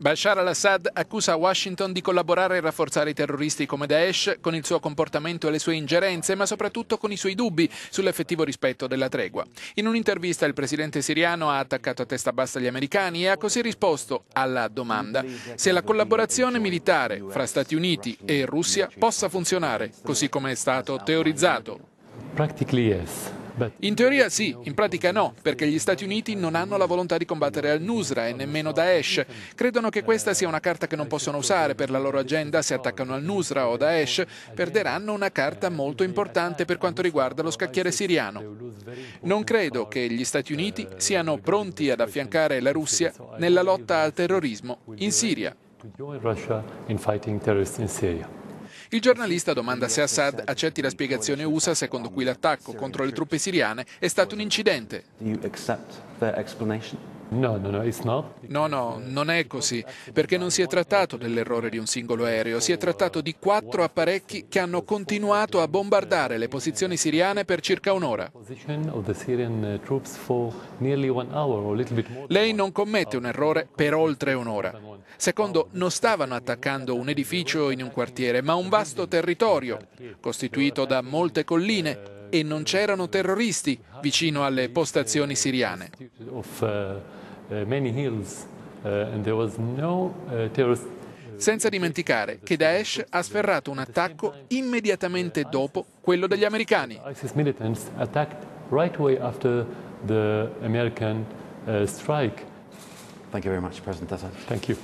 Bashar al-Assad accusa Washington di collaborare e rafforzare i terroristi come Daesh con il suo comportamento e le sue ingerenze, ma soprattutto con i suoi dubbi sull'effettivo rispetto della tregua. In un'intervista il presidente siriano ha attaccato a testa bassa gli americani e ha così risposto alla domanda se la collaborazione militare fra Stati Uniti e Russia possa funzionare, così come è stato teorizzato. Practically yes. In teoria sì, in pratica no, perché gli Stati Uniti non hanno la volontà di combattere al-Nusra e nemmeno Daesh. Credono che questa sia una carta che non possono usare per la loro agenda se attaccano al-Nusra o Daesh, perderanno una carta molto importante per quanto riguarda lo scacchiere siriano. Non credo che gli Stati Uniti siano pronti ad affiancare la Russia nella lotta al terrorismo in Siria. Il giornalista domanda se Assad accetti la spiegazione USA secondo cui l'attacco contro le truppe siriane è stato un incidente. No, no, non è così, perché non si è trattato dell'errore di un singolo aereo, si è trattato di quattro apparecchi che hanno continuato a bombardare le posizioni siriane per circa un'ora. Eh, Lei non commette un errore per oltre un'ora. Secondo, non stavano attaccando un edificio in un quartiere, ma un vasto territorio, costituito da molte colline, e non c'erano terroristi vicino alle postazioni siriane. Eh, senza dimenticare che Daesh ha sferrato un attacco immediatamente dopo quello degli americani. Grazie mille, Presidente Assad. Thank